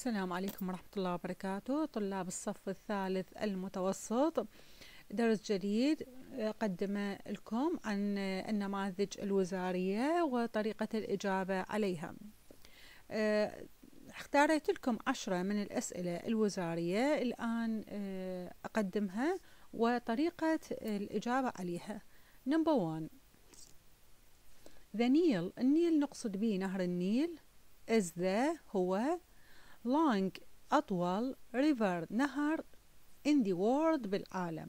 السلام عليكم ورحمة الله وبركاته طلاب الصف الثالث المتوسط درس جديد قدم لكم عن النماذج الوزارية وطريقة الإجابة عليها أه، اختاريت لكم عشرة من الأسئلة الوزارية الآن أه، أقدمها وطريقة الإجابة عليها نمبر 1 ذا نيل النيل نقصد به نهر النيل إز ذا هو long أطول river نهر in the world بالعالم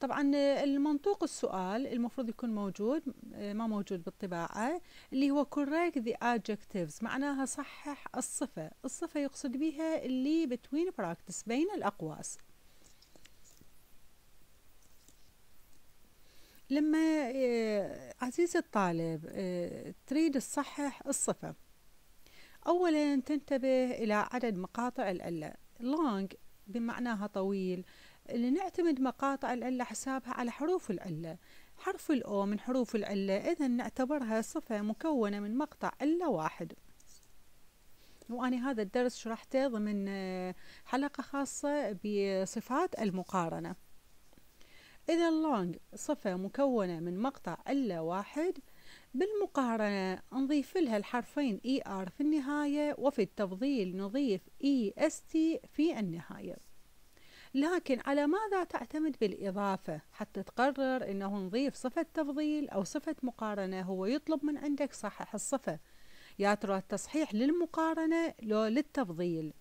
طبعا المنطوق السؤال المفروض يكون موجود ما موجود بالطباعة اللي هو correct the adjectives معناها صحح الصفة الصفة يقصد بها اللي between practice بين الأقواس لما آه، عزيزي الطالب آه، تريد تصحح الصفة أولا تنتبه إلى عدد مقاطع الألة long بمعناها طويل نعتمد مقاطع الألة حسابها على حروف الألة حرف الأو من حروف الألة إذا نعتبرها صفة مكونة من مقطع ألة واحد وأنا هذا الدرس شرحته ضمن آه، حلقة خاصة بصفات المقارنة إذا long صفة مكونة من مقطع ألة واحد بالمقارنة نضيف لها الحرفين اي e ار في النهاية وفي التفضيل نضيف اي اس تي في النهاية لكن على ماذا تعتمد بالإضافة حتى تقرر أنه نضيف صفة تفضيل أو صفة مقارنة هو يطلب من عندك صحح الصفة يا ترى التصحيح للمقارنة لو للتفضيل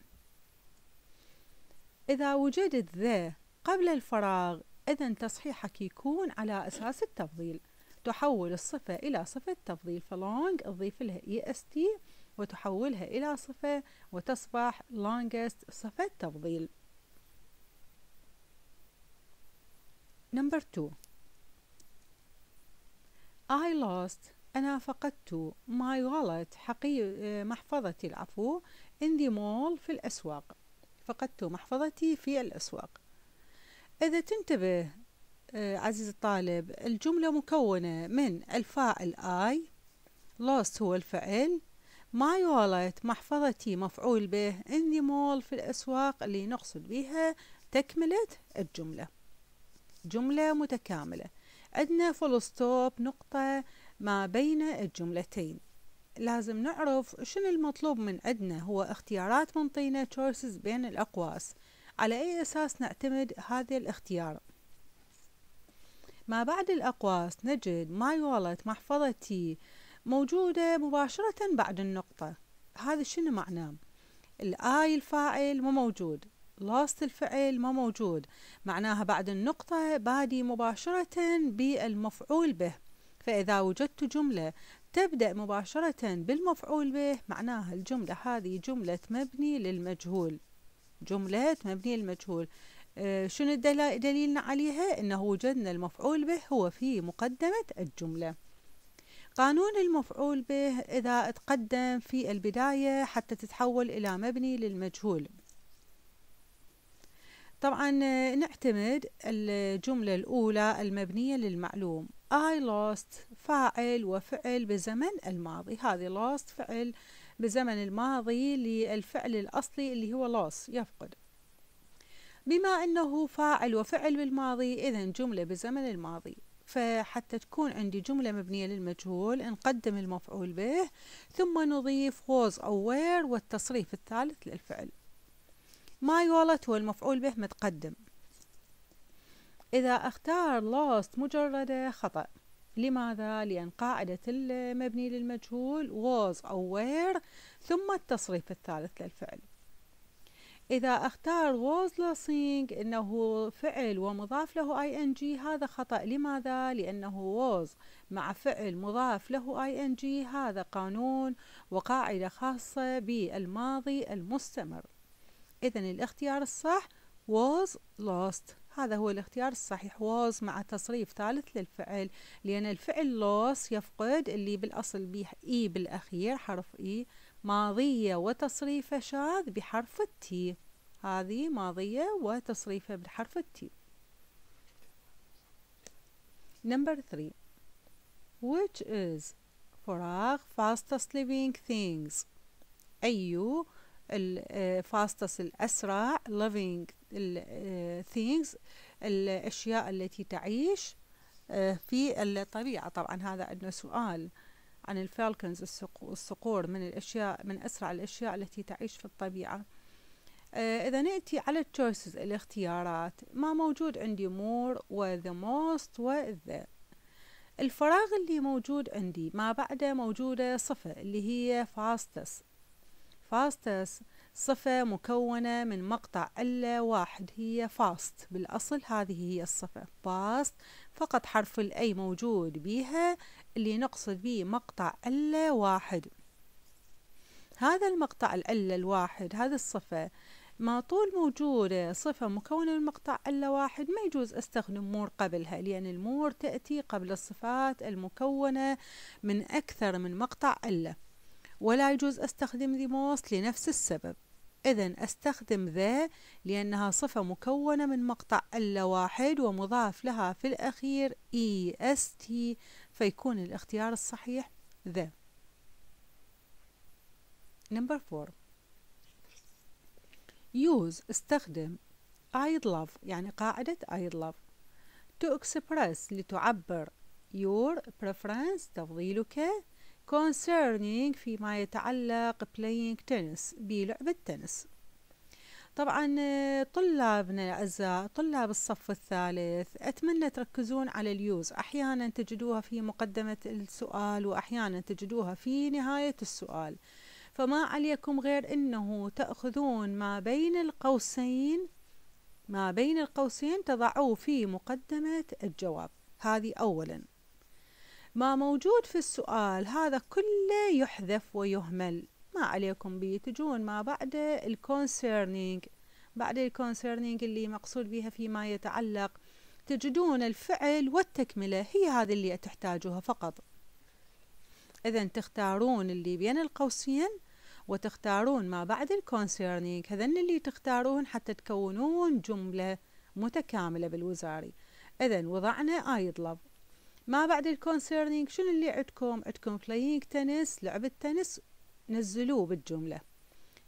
إذا وجدت ذا قبل الفراغ إذا تصحيحك يكون على أساس التفضيل تحول الصفة إلى صفة تفضيل فلونج تضيف لها est وتحولها إلى صفة وتصبح longest صفة تفضيل Number 2 I lost أنا فقدت my wallet حقي آه، محفظتي العفو in the mall في الأسواق فقدت محفظتي في الأسواق إذا تنتبه آه، عزيزي الطالب الجملة مكونة من الفاعل I lost هو الفعل my wallet محفظتي مفعول به in the mall في الأسواق اللي نقصد بها تكملة الجملة جملة متكاملة عندنا فول ستوب نقطة ما بين الجملتين لازم نعرف شنو المطلوب من عندنا هو اختيارات منطينة choices بين الأقواس على أي أساس نعتمد هذا الاختيار ما بعد الأقواس نجد ماي والت محفظتي موجودة مباشرة بعد النقطة هذا شنو معناه الآي الفاعل مو موجود لاست الفعل مو موجود معناها بعد النقطة بادي مباشرة بالمفعول به فإذا وجدت جملة تبدأ مباشرة بالمفعول به معناها الجملة هذه جملة مبني للمجهول جملة مبني للمجهول آه، شنو دليلنا عليها أنه وجدنا المفعول به هو في مقدمة الجملة قانون المفعول به إذا تقدم في البداية حتى تتحول إلى مبني للمجهول طبعا آه، نعتمد الجملة الأولى المبنية للمعلوم I lost فاعل وفعل بزمن الماضي هذه lost فعل بزمن الماضي للفعل الأصلي اللي هو loss يفقد بما أنه فاعل وفعل بالماضي إذا جملة بزمن الماضي فحتى تكون عندي جملة مبنية للمجهول نقدم المفعول به ثم نضيف was أو where والتصريف الثالث للفعل my wallet هو المفعول به متقدم إذا اختار lost مجردة خطأ لماذا؟ لأن قاعدة المبني للمجهول was أو where ثم التصريف الثالث للفعل إذا اختار was losing إنه فعل ومضاف له ing هذا خطأ لماذا؟ لأنه was مع فعل مضاف له ing هذا قانون وقاعدة خاصة بالماضي المستمر إذا الاختيار الصح was lost هذا هو الاختيار الصحيح was مع تصريف ثالث للفعل لأن الفعل loss يفقد اللي بالأصل به إي بالأخير حرف إي e ماضية وتصريفة شاذ بحرف التي هذه ماضية وتصريفة بحرف التي Number three which is فراغ fastest living things أي آه، fastest الأسرع living آه، things الأشياء التي تعيش آه، في الطبيعة طبعا هذا أنه سؤال عن الفالكنز الصقور من الأشياء من أسرع الأشياء التي تعيش في الطبيعة آه، إذا نأتي على التشويسز الاختيارات ما موجود عندي more و the most و the الفراغ اللي موجود عندي ما بعده موجودة صفة اللي هي fastest fastest صفة مكونة من مقطع إلا واحد هي فاست بالأصل هذه هي الصفة فاست فقط حرف الأي موجود بيها اللي نقصد به مقطع إلا واحد هذا المقطع العلة الواحد هذا الصفة ما طول موجودة صفة مكونة من مقطع إلا واحد ما يجوز استخدم مور قبلها لأن المور تأتي قبل الصفات المكونة من أكثر من مقطع إلا ولا يجوز استخدم ذي موس لنفس السبب إذا أستخدم ذا لأنها صفة مكونة من مقطع إلا واحد ومضاف لها في الأخير إي e تي فيكون الاختيار الصحيح the number 4 use استخدم I'd love يعني قاعدة I'd love to express لتعبر your preference تفضيلك concerning فيما يتعلق playing tennis بلعبة تنس طبعا آه، طلابنا الأعزاء طلاب الصف الثالث أتمنى تركزون على اليوز أحيانا تجدوها في مقدمة السؤال وأحيانا تجدوها في نهاية السؤال فما عليكم غير أنه تأخذون ما بين القوسين ما بين القوسين تضعوه في مقدمة الجواب هذه أولا ما موجود في السؤال هذا كله يحذف ويهمل ما عليكم بي تجون ما بعد الكونسيرنينج بعد الكونسيرنينج اللي مقصود بها فيما يتعلق تجدون الفعل والتكملة هي هذه اللي تحتاجوها فقط إذا تختارون اللي بين القوسين وتختارون ما بعد الكونسيرنينج هذن اللي تختارون حتى تكونون جملة متكاملة بالوزاري إذا وضعنا آي لف ما بعد الكونسيرنينج شنو اللي عندكم عندكم بلاينج تنس لعبة تنس نزلوه بالجملة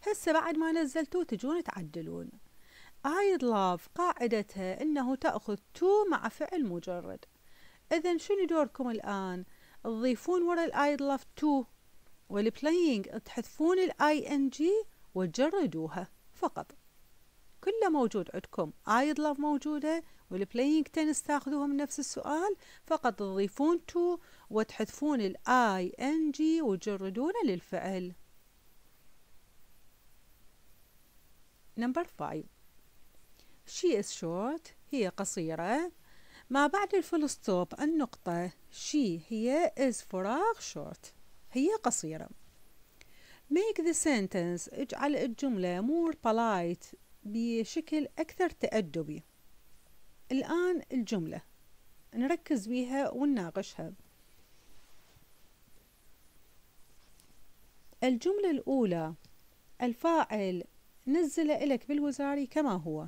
هسه بعد ما نزلتوه تجون تعدلون I love قاعدتها أنه تأخذ to مع فعل مجرد إذا شنو دوركم الآن تضيفون ورا ال I love to والبلاينج تحذفون ال ing وتجردوها فقط كله موجود عندكم I love موجودة والبلاينج تنس تاخذوهم نفس السؤال فقط تضيفون to وتحذفون الاي ان جي وتجردونه للفعل نمبر 5 she is short هي قصيرة ما بعد الفول ستوب النقطة she هي is فراغ short هي قصيرة make the sentence اجعل الجملة more polite بشكل أكثر تأدبي الآن الجملة نركز بيها ونناقشها الجملة الأولى الفاعل نزل إلك بالوزاري كما هو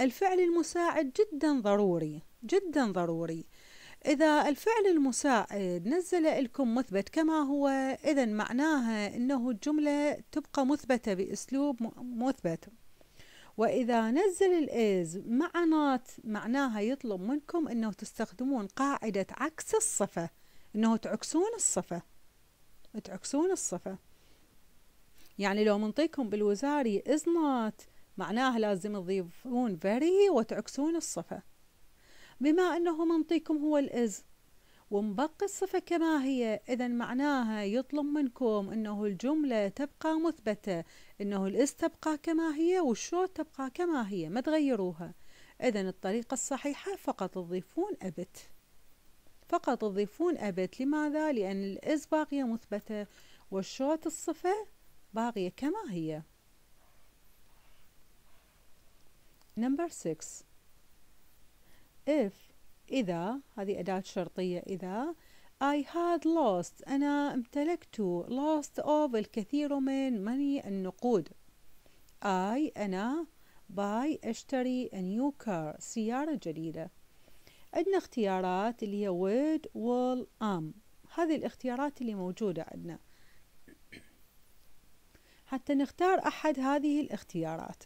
الفعل المساعد جدا ضروري جدا ضروري إذا الفعل المساعد نزل لكم مثبت كما هو إذا معناها أنه الجملة تبقى مثبتة بأسلوب مثبت وإذا نزل الإز مع نات معناها يطلب منكم أنه تستخدمون قاعدة عكس الصفة أنه تعكسون الصفة تعكسون الصفة يعني لو منطيكم بالوزاري is not معناها لازم تضيفون very وتعكسون الصفة بما أنه منطيكم هو الإز ومبقي الصفة كما هي إذا معناها يطلب منكم أنه الجملة تبقى مثبتة أنه الإس تبقى كما هي والشو تبقى كما هي ما تغيروها إذا الطريقة الصحيحة فقط تضيفون أبت فقط تضيفون أبت لماذا؟ لأن الإز باقية مثبتة والشو الصفة باقية كما هي Number 6 If إذا هذه أداة شرطية إذا I had lost أنا امتلكت lost of الكثير من money النقود I أنا buy أشتري a new car سيارة جديدة عندنا اختيارات اللي هي would will am هذه الاختيارات اللي موجودة عندنا حتى نختار أحد هذه الاختيارات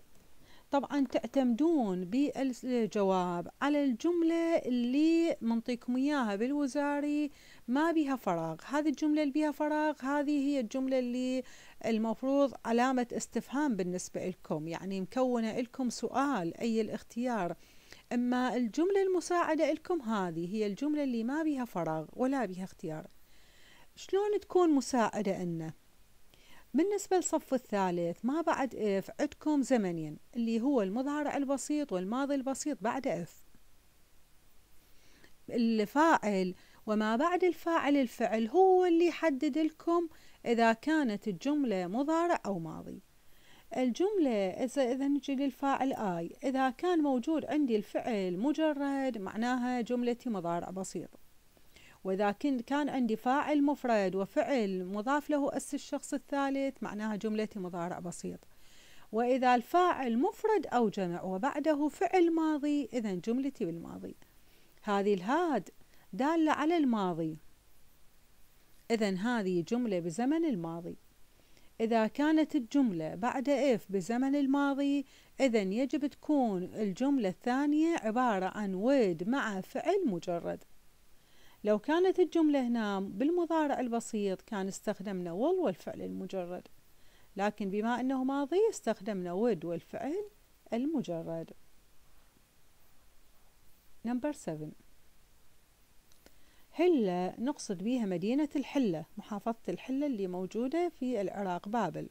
طبعا تعتمدون بالجواب على الجملة اللي منطيكم إياها بالوزاري ما بيها فراغ هذه الجملة اللي بيها فراغ هذه هي الجملة اللي المفروض علامة استفهام بالنسبة لكم يعني مكونة لكم سؤال أي الاختيار أما الجملة المساعدة لكم هذه هي الجملة اللي ما بيها فراغ ولا بيها اختيار شلون تكون مساعدة أنه بالنسبة للصف الثالث ما بعد اف عندكم زمنين اللي هو المضارع البسيط والماضي البسيط بعد اف الفاعل وما بعد الفاعل الفعل هو اللي يحدد لكم إذا كانت الجملة مضارع أو ماضي الجملة إذا إذا نجي للفاعل آي إذا كان موجود عندي الفعل مجرد معناها جملتي مضارع بسيط وإذا كان عندي فاعل مفرد وفعل مضاف له أس الشخص الثالث معناها جملتي مضارع بسيط وإذا الفاعل مفرد أو جمع وبعده فعل ماضي إذا جملتي بالماضي هذه الهاد دالة على الماضي إذا هذه جملة بزمن الماضي إذا كانت الجملة بعد إف بزمن الماضي إذا يجب تكون الجملة الثانية عبارة عن ود مع فعل مجرد لو كانت الجملة هنا بالمضارع البسيط كان استخدمنا will والفعل المجرد لكن بما أنه ماضي استخدمنا would والفعل المجرد نمبر 7 حلة نقصد بها مدينة الحلة محافظة الحلة اللي موجودة في العراق بابل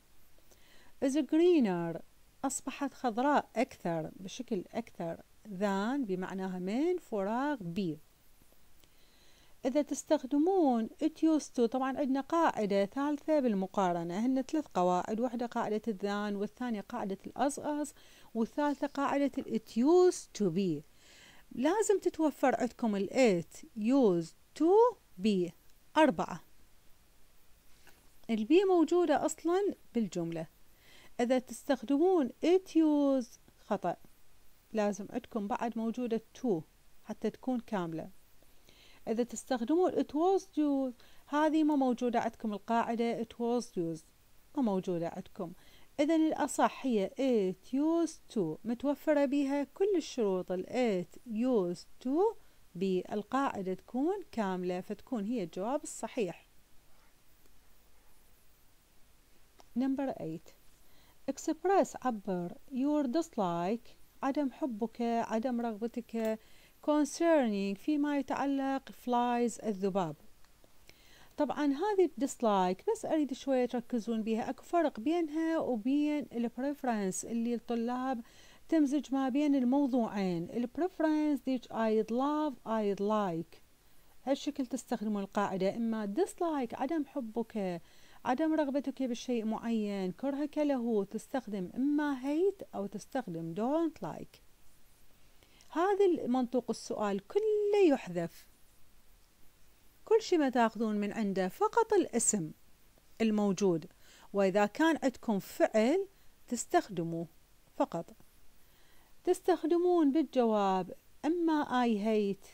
is greener أصبحت خضراء أكثر بشكل أكثر than بمعناها من فراغ بي إذا تستخدمون it used to طبعا عندنا قاعدة ثالثة بالمقارنة هن ثلاث قواعد واحدة قاعدة الذان والثانية قاعدة الأصأص والثالثة قاعدة ال it used to be لازم تتوفر عندكم ال it used to be أربعة البي موجودة أصلا بالجملة إذا تستخدمون it used خطأ لازم عندكم بعد موجودة to حتى تكون كاملة إذا تستخدمون it was used هذه ما موجودة عندكم القاعدة it was used ما موجودة عندكم إذا الأصح هي it used to متوفرة بها كل الشروط ال it used to بالقاعدة تكون كاملة فتكون هي الجواب الصحيح نمبر 8 express عبر your dislike عدم حبك عدم رغبتك concerning فيما يتعلق flies الذباب طبعا هذه الديسلايك بس اريد شوية تركزون بيها اكو فرق بينها وبين البريفرنس اللي الطلاب تمزج ما بين الموضوعين البريفرنس ديج ايد لاف ايد لايك هالشكل تستخدمون القاعدة اما ديسلايك عدم حبك عدم رغبتك بشيء معين كرهك له تستخدم اما هيت او تستخدم لايك like هذا منطوق السؤال كله يحذف كل شيء ما تاخذون من عنده فقط الاسم الموجود وإذا كان عندكم فعل تستخدموه فقط تستخدمون بالجواب إما I hate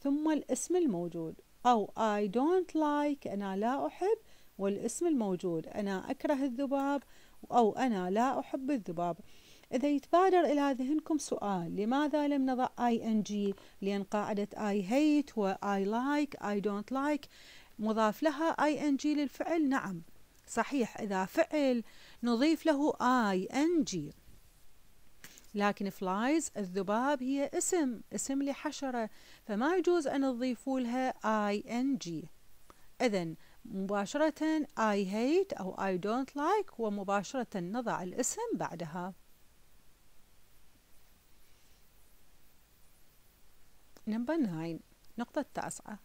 ثم الاسم الموجود أو I don't like أنا لا أحب والاسم الموجود أنا أكره الذباب أو أنا لا أحب الذباب إذا يتبادر إلى ذهنكم سؤال لماذا لم نضع ing لأن قاعدة I hate و I like I don't like مضاف لها ing للفعل نعم صحيح إذا فعل نضيف له ing لكن فلايز الذباب هي اسم اسم لحشرة فما يجوز أن نضيف لها ing إذا مباشرة I hate أو I don't like ومباشرة نضع الاسم بعدها Number 9 نقطة تاسعة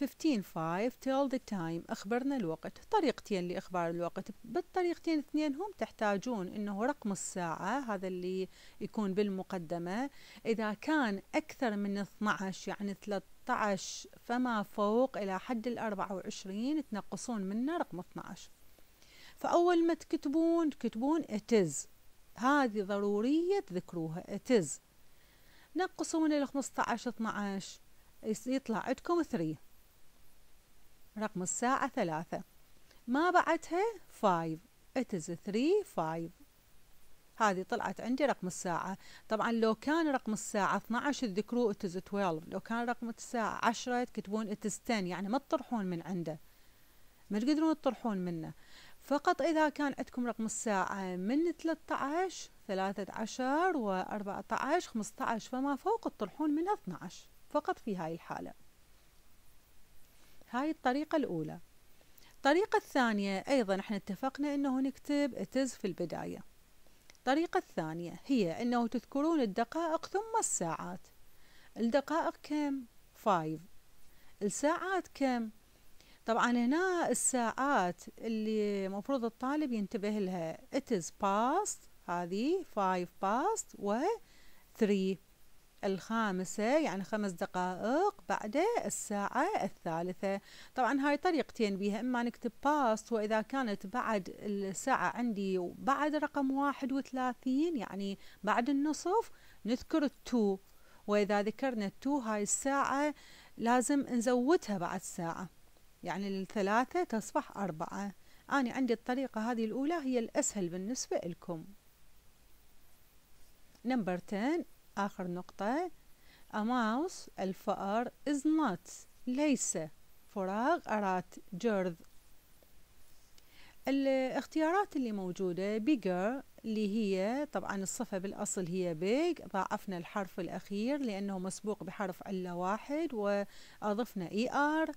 15 5 tell the time أخبرنا الوقت طريقتين لإخبار الوقت بالطريقتين اثنين هم تحتاجون أنه رقم الساعة هذا اللي يكون بالمقدمة إذا كان أكثر من 12 يعني 13 فما فوق إلى حد ال 24 تنقصون منه رقم 12 فأول ما تكتبون تكتبون it is هذه ضرورية تذكروها it is نقصوا من ال 15 12 يطلع عندكم 3 رقم الساعة ثلاثة ما بعدها 5 it is 3 5 هذه طلعت عندي رقم الساعة طبعا لو كان رقم الساعة 12 تذكروا it is 12 لو كان رقم الساعة 10 تكتبون it is 10 يعني ما تطرحون من عنده ما تقدرون تطرحون منه فقط إذا كان عندكم رقم الساعة من 13 ثلاثة عشر وأربعة عشر خمسة عشر فما فوق الطرحون منها 12 فقط في هاي الحالة هاي الطريقة الأولى الطريقة الثانية أيضا احنا اتفقنا أنه نكتب اتز في البداية الطريقة الثانية هي أنه تذكرون الدقائق ثم الساعات الدقائق كم؟ 5 الساعات كم؟ طبعا هنا الساعات اللي مفروض الطالب ينتبه لها it is past هذه 5 past و 3 الخامسة يعني خمس دقائق بعد الساعة الثالثة طبعا هاي طريقتين بيها إما نكتب باست وإذا كانت بعد الساعة عندي وبعد رقم واحد وثلاثين يعني بعد النصف نذكر التو وإذا ذكرنا التو هاي الساعة لازم نزودها بعد ساعة يعني الثلاثة تصبح أربعة أنا عندي الطريقة هذه الأولى هي الأسهل بالنسبة لكم نمبر 10 آخر نقطة A mouse الفأر is not ليس فراغ أرات جرذ الاختيارات اللي موجودة bigger اللي هي طبعا الصفة بالأصل هي big ضاعفنا الحرف الأخير لأنه مسبوق بحرف ألا واحد وأضفنا er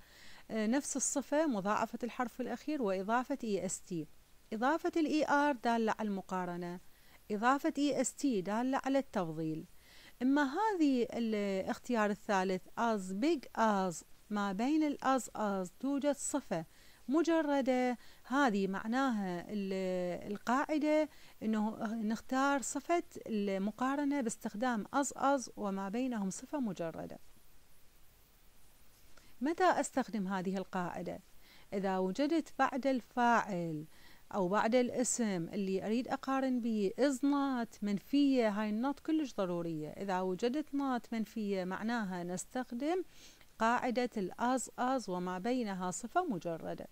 نفس الصفة مضاعفة الحرف الأخير وإضافة est إضافة ال ER دالة على المقارنة إضافة EST دالة على التفضيل أما هذه الاختيار الثالث as big as ما بين الأز أز توجد صفة مجردة هذه معناها القاعدة أنه نختار صفة المقارنة باستخدام أز أز وما بينهم صفة مجردة متى أستخدم هذه القاعدة؟ إذا وجدت بعد الفاعل او بعد الاسم اللي اريد اقارن به از نوت منفيه هاي النوت كلش ضروريه اذا وجدت نوت منفيه معناها نستخدم قاعده الاز از وما بينها صفه مجرده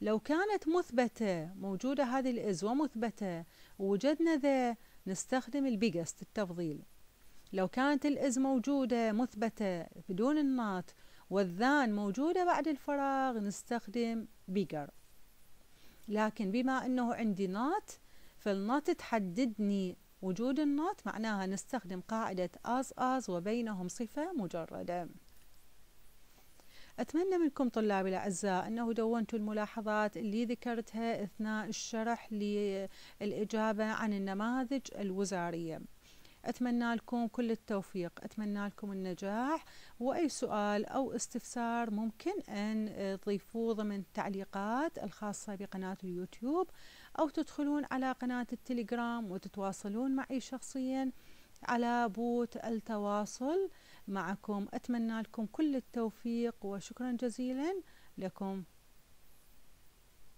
لو كانت مثبته موجوده هذه الاز ومثبته ووجدنا ذا نستخدم البيجست التفضيل لو كانت الإز موجودة مثبتة بدون النات والذان موجودة بعد الفراغ نستخدم بيجر لكن بما أنه عندي نات فالنات تحددني وجود النات معناها نستخدم قاعدة as as وبينهم صفة مجردة أتمنى منكم طلابي الأعزاء أنه دونتوا الملاحظات اللي ذكرتها أثناء الشرح للإجابة عن النماذج الوزارية أتمنى لكم كل التوفيق أتمنى لكم النجاح وأي سؤال أو استفسار ممكن أن تضيفوه ضمن التعليقات الخاصة بقناة اليوتيوب أو تدخلون على قناة التليجرام وتتواصلون معي شخصياً على بوت التواصل معكم أتمنى لكم كل التوفيق وشكرا جزيلا لكم